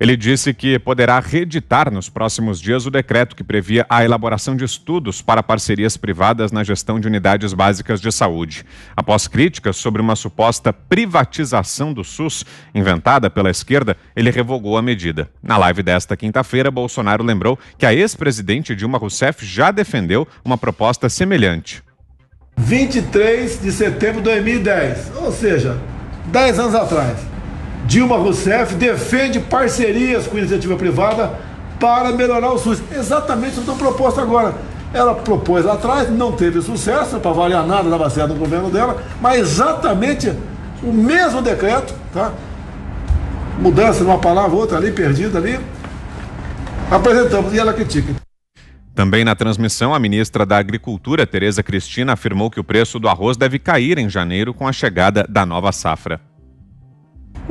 Ele disse que poderá reeditar nos próximos dias o decreto que previa a elaboração de estudos para parcerias privadas na gestão de unidades básicas de saúde. Após críticas sobre uma suposta privatização do SUS inventada pela esquerda, ele revogou a medida. Na live desta quinta-feira, Bolsonaro lembrou que a ex-presidente Dilma Rousseff já defendeu uma proposta semelhante. 23 de setembro de 2010, ou seja, 10 anos atrás. Dilma Rousseff defende parcerias com iniciativa privada para melhorar o SUS. Exatamente o que estou proposto agora. Ela propôs lá atrás, não teve sucesso, para avaliar nada da certo do governo dela, mas exatamente o mesmo decreto, tá? Mudança de uma palavra, outra ali, perdida ali. Apresentamos e ela critica. Também na transmissão, a ministra da Agricultura, Tereza Cristina, afirmou que o preço do arroz deve cair em janeiro com a chegada da nova safra.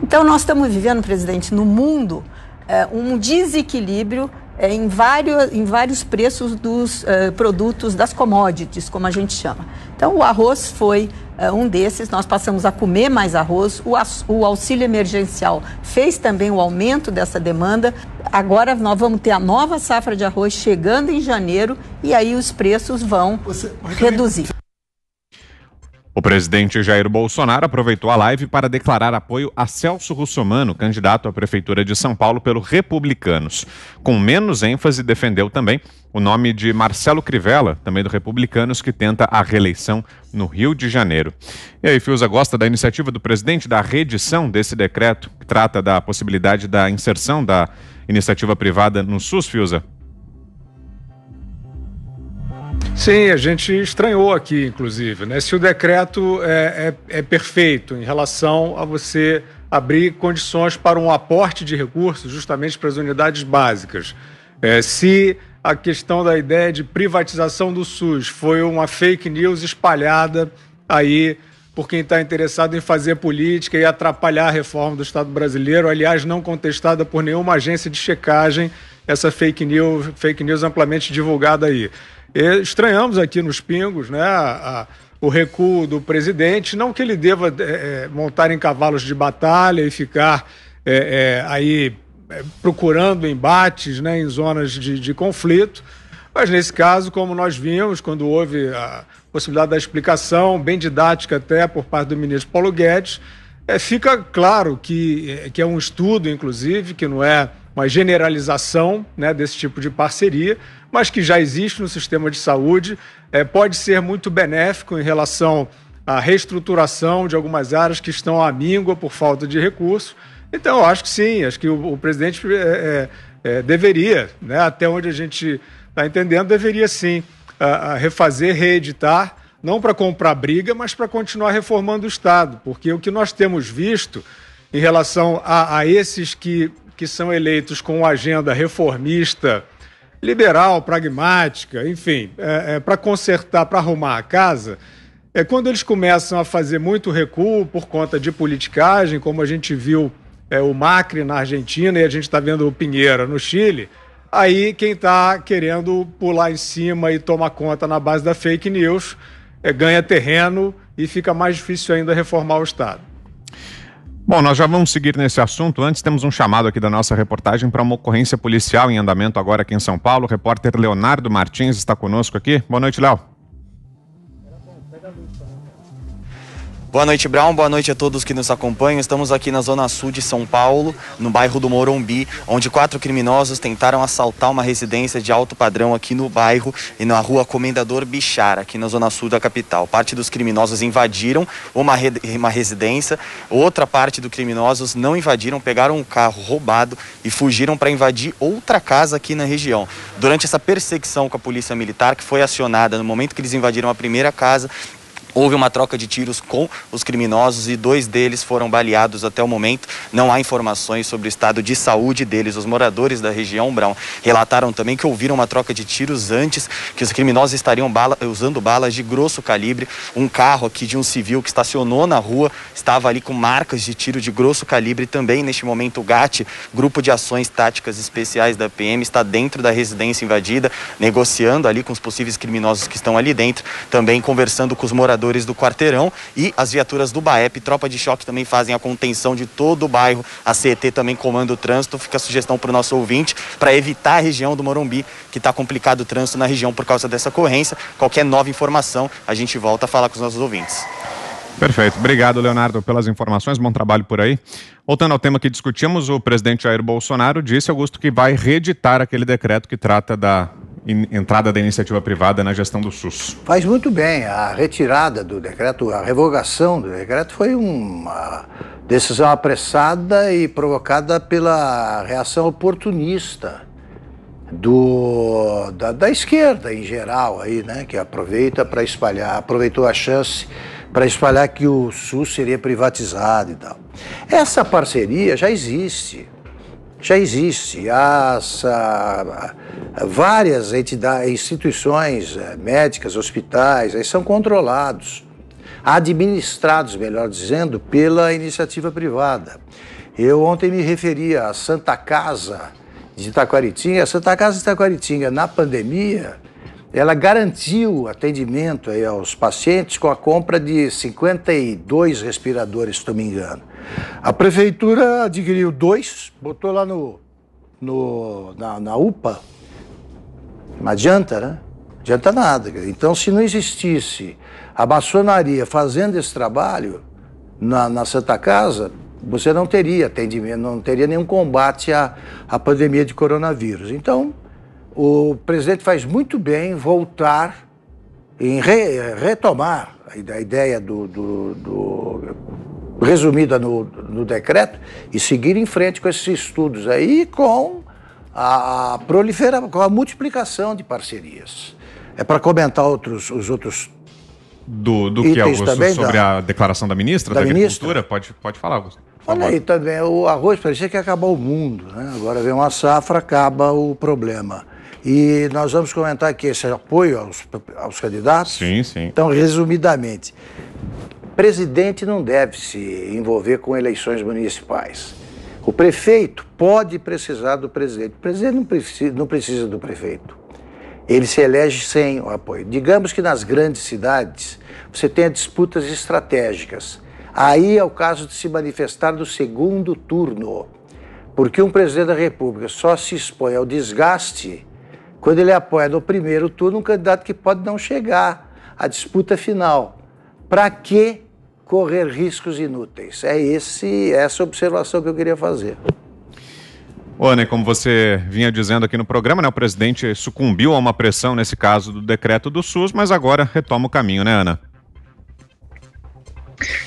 Então, nós estamos vivendo, presidente, no mundo eh, um desequilíbrio eh, em, vários, em vários preços dos eh, produtos, das commodities, como a gente chama. Então, o arroz foi um desses, nós passamos a comer mais arroz, o, auxílio emergencial fez também o aumento dessa demanda. Agora nós vamos ter a nova safra de arroz chegando em janeiro e aí os preços vão Você, reduzir. O presidente Jair Bolsonaro aproveitou a live para declarar apoio a Celso Russomano, candidato à Prefeitura de São Paulo pelo Republicanos. Com menos ênfase, defendeu também o nome de Marcelo Crivella, também do Republicanos, que tenta a reeleição no Rio de Janeiro. E aí, Fiuza, gosta da iniciativa do presidente da reedição desse decreto, que trata da possibilidade da inserção da iniciativa privada no SUS, Fiuza? Sim, a gente estranhou aqui, inclusive, né? Se o decreto é, é, é perfeito em relação a você abrir condições para um aporte de recursos justamente para as unidades básicas. É, se a questão da ideia de privatização do SUS foi uma fake news espalhada aí por quem está interessado em fazer política e atrapalhar a reforma do Estado brasileiro, aliás, não contestada por nenhuma agência de checagem, essa fake news, fake news amplamente divulgada aí estranhamos aqui nos pingos, né? A, o recuo do presidente, não que ele deva é, é, montar em cavalos de batalha e ficar é, é, aí é, procurando embates né, em zonas de, de conflito, mas nesse caso, como nós vimos, quando houve a possibilidade da explicação, bem didática até por parte do ministro Paulo Guedes, é, fica claro que, é, que é um estudo, inclusive, que não é uma generalização né, desse tipo de parceria, mas que já existe no sistema de saúde, é, pode ser muito benéfico em relação à reestruturação de algumas áreas que estão à míngua por falta de recursos. Então, eu acho que sim, acho que o, o presidente é, é, é deveria, né, até onde a gente está entendendo, deveria sim a, a refazer, reeditar, não para comprar briga, mas para continuar reformando o Estado, porque o que nós temos visto em relação a, a esses que que são eleitos com agenda reformista, liberal, pragmática, enfim, é, é, para consertar, para arrumar a casa, é quando eles começam a fazer muito recuo por conta de politicagem, como a gente viu é, o Macri na Argentina e a gente está vendo o Pinheira no Chile, aí quem está querendo pular em cima e tomar conta na base da fake news é, ganha terreno e fica mais difícil ainda reformar o Estado. Bom, nós já vamos seguir nesse assunto. Antes, temos um chamado aqui da nossa reportagem para uma ocorrência policial em andamento agora aqui em São Paulo. O repórter Leonardo Martins está conosco aqui. Boa noite, Léo. Boa noite, Brown. Boa noite a todos que nos acompanham. Estamos aqui na Zona Sul de São Paulo, no bairro do Morumbi, onde quatro criminosos tentaram assaltar uma residência de alto padrão aqui no bairro e na rua Comendador Bichara, aqui na Zona Sul da capital. Parte dos criminosos invadiram uma, re... uma residência, outra parte dos criminosos não invadiram, pegaram um carro roubado e fugiram para invadir outra casa aqui na região. Durante essa perseguição com a polícia militar, que foi acionada no momento que eles invadiram a primeira casa, Houve uma troca de tiros com os criminosos e dois deles foram baleados até o momento. Não há informações sobre o estado de saúde deles. Os moradores da região Brown relataram também que ouviram uma troca de tiros antes, que os criminosos estariam bala, usando balas de grosso calibre. Um carro aqui de um civil que estacionou na rua estava ali com marcas de tiro de grosso calibre também. Neste momento, o GAT, Grupo de Ações Táticas Especiais da PM, está dentro da residência invadida, negociando ali com os possíveis criminosos que estão ali dentro, também conversando com os moradores moradores do quarteirão e as viaturas do BAEP, tropa de choque também fazem a contenção de todo o bairro. A CET também comanda o trânsito. Fica a sugestão para o nosso ouvinte para evitar a região do Morumbi, que está complicado o trânsito na região por causa dessa ocorrência. Qualquer nova informação, a gente volta a falar com os nossos ouvintes. Perfeito. Obrigado, Leonardo, pelas informações. Bom trabalho por aí. Voltando ao tema que discutimos, o presidente Jair Bolsonaro disse, Augusto, que vai reeditar aquele decreto que trata da entrada da iniciativa privada na gestão do SUS. Faz muito bem. A retirada do decreto, a revogação do decreto foi uma decisão apressada e provocada pela reação oportunista do, da, da esquerda em geral aí, né, que aproveita para espalhar, aproveitou a chance para espalhar que o SUS seria privatizado e tal. Essa parceria já existe já existe. Há, há várias entidades, instituições eh, médicas, hospitais, aí são controlados, administrados, melhor dizendo, pela iniciativa privada. Eu ontem me referi à Santa Casa de Itaquaritinga. A Santa Casa de Itaquaritinga, na pandemia, ela garantiu atendimento aos pacientes com a compra de 52 respiradores, se não me engano. A prefeitura adquiriu dois, botou lá no, no na, na UPA. Não adianta, né? Não adianta nada. Então, se não existisse a maçonaria fazendo esse trabalho na, na Santa Casa, você não teria atendimento, não teria nenhum combate à, à pandemia de coronavírus. Então, o presidente faz muito bem voltar em re, retomar a, ideia do, do, do resumida no, no decreto e seguir em frente com esses estudos aí com a prolifera, com a multiplicação de parcerias. É para comentar outros, os outros do, do que, Augusto, também, sobre da, a declaração da ministra da, da ministra? Agricultura? Pode, pode falar, Augusto. Olha aí também, o arroz parecia que ia acabar o mundo, né? Agora vem uma safra, acaba o problema. E nós vamos comentar aqui esse apoio aos, aos candidatos. Sim, sim. Então, resumidamente, Presidente não deve se envolver com eleições municipais. O prefeito pode precisar do presidente. O presidente não precisa, não precisa do prefeito. Ele se elege sem o apoio. Digamos que nas grandes cidades você tenha disputas estratégicas. Aí é o caso de se manifestar no segundo turno. Porque um presidente da República só se expõe ao desgaste quando ele apoia no primeiro turno um candidato que pode não chegar à disputa final. Para que correr riscos inúteis. É esse, essa observação que eu queria fazer. Ana, como você vinha dizendo aqui no programa, né, o presidente sucumbiu a uma pressão nesse caso do decreto do SUS, mas agora retoma o caminho, né, Ana?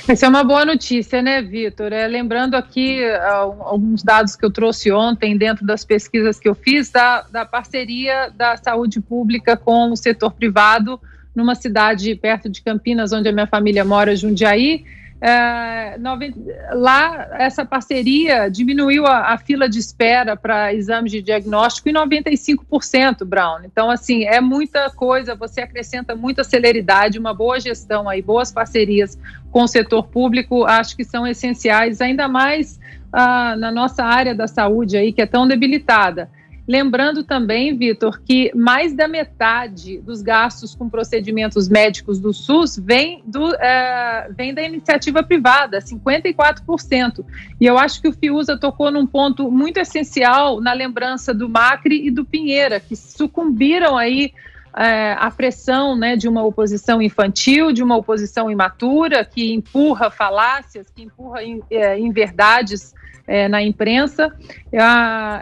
Essa é uma boa notícia, né, Vitor? É, lembrando aqui uh, alguns dados que eu trouxe ontem dentro das pesquisas que eu fiz da, da parceria da saúde pública com o setor privado numa cidade perto de Campinas, onde a minha família mora, Jundiaí. É, nove, lá, essa parceria diminuiu a, a fila de espera para exames de diagnóstico em 95%, Brown. Então, assim, é muita coisa, você acrescenta muita celeridade, uma boa gestão aí, boas parcerias com o setor público, acho que são essenciais, ainda mais ah, na nossa área da saúde aí, que é tão debilitada. Lembrando também, Vitor, que mais da metade dos gastos com procedimentos médicos do SUS vem, do, é, vem da iniciativa privada, 54%. E eu acho que o Fiuza tocou num ponto muito essencial na lembrança do Macri e do Pinheira, que sucumbiram aí é, pressão né, de uma oposição infantil, de uma oposição imatura, que empurra falácias, que empurra é, inverdades. É, é, na imprensa.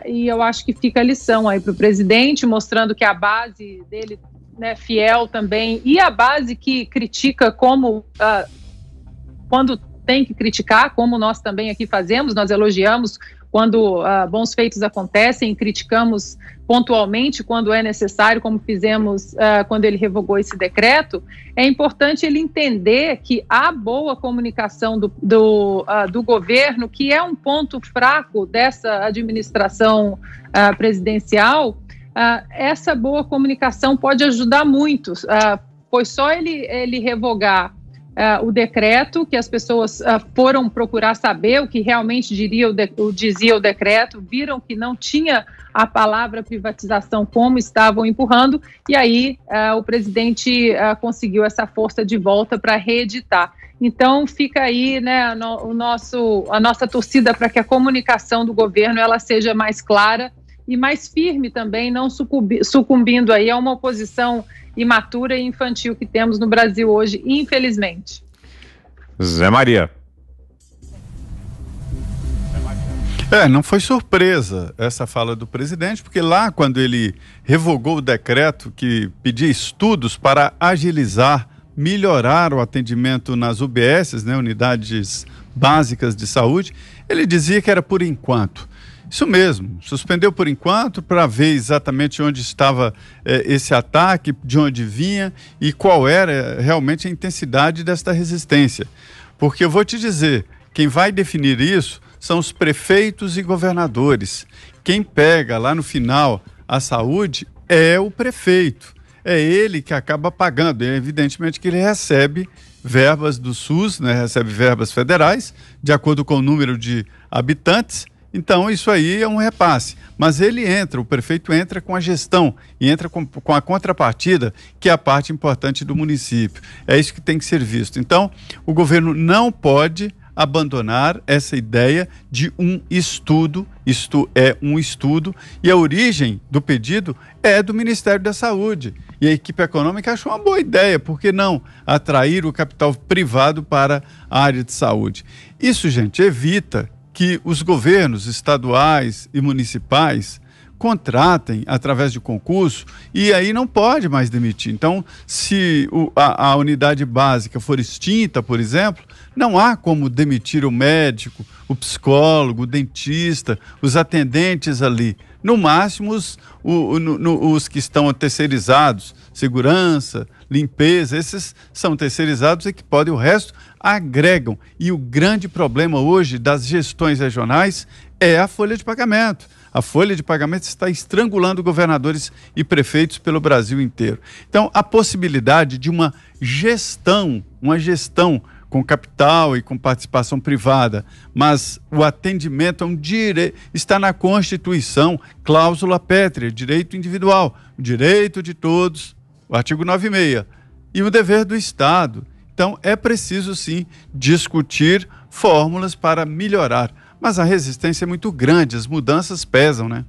e eu acho que fica a lição aí para o presidente, mostrando que a base dele né, fiel também, e a base que critica como ah, quando tem que criticar, como nós também aqui fazemos, nós elogiamos quando ah, bons feitos acontecem, criticamos pontualmente quando é necessário, como fizemos ah, quando ele revogou esse decreto, é importante ele entender que a boa comunicação do, do, ah, do governo, que é um ponto fraco dessa administração presidencial, essa boa comunicação pode ajudar muito, pois só ele, ele revogar uh, o decreto, que as pessoas uh, foram procurar saber o que realmente diria o, de, o dizia o decreto, viram que não tinha a palavra privatização como estavam empurrando, e aí uh, o presidente conseguiu essa força de volta para reeditar. Então fica aí, né, no, o nosso, a nossa torcida para que a comunicação do governo ela seja mais clara e mais firme também, não sucumbi, sucumbindo aí a uma oposição imatura e infantil que temos no Brasil hoje, infelizmente. Zé Maria. É, não foi surpresa essa fala do presidente, porque lá, quando ele revogou o decreto que pedia estudos para agilizar, melhorar o atendimento nas UBSs, né, unidades básicas de saúde, ele dizia que era por enquanto. Isso mesmo, suspendeu por enquanto para ver exatamente onde estava eh, esse ataque, de onde vinha e qual era eh, realmente a intensidade desta resistência. Porque eu vou te dizer, quem vai definir isso são os prefeitos e governadores. Quem pega lá no final a saúde é o prefeito. É ele que acaba pagando. E é evidentemente que ele recebe verbas do SUS, né? recebe verbas federais, de acordo com o número de habitantes então, isso aí é um repasse. Mas ele entra, o prefeito entra com a gestão e entra com, com, a contrapartida, que é a parte importante do município. É isso que tem que ser visto. Então, o governo não pode abandonar essa ideia de um estudo, isto é um estudo, e a origem do pedido é do Ministério da Saúde. E a equipe econômica achou uma boa ideia, por que não atrair o capital privado para a área de saúde? Isso, gente, evita que os governos estaduais e municipais contratem através de concurso e aí não pode mais demitir. Então, se o, a, a, unidade básica for extinta, por exemplo, não há como demitir o médico, o psicólogo, o dentista, os atendentes ali. No máximo, os, o, no, no, os que estão terceirizados, segurança, limpeza, esses são terceirizados e que podem, o resto agregam. E o grande problema hoje das gestões regionais é a folha de pagamento. A folha de pagamento está estrangulando governadores e prefeitos pelo Brasil inteiro. Então, a possibilidade de uma gestão, uma gestão com capital e com participação privada, mas o atendimento é um direito, está na Constituição, cláusula pétrea, direito individual, direito de todos, o artigo 96, e o dever do Estado. Então é preciso sim discutir fórmulas para melhorar, mas a resistência é muito grande, as mudanças pesam, né?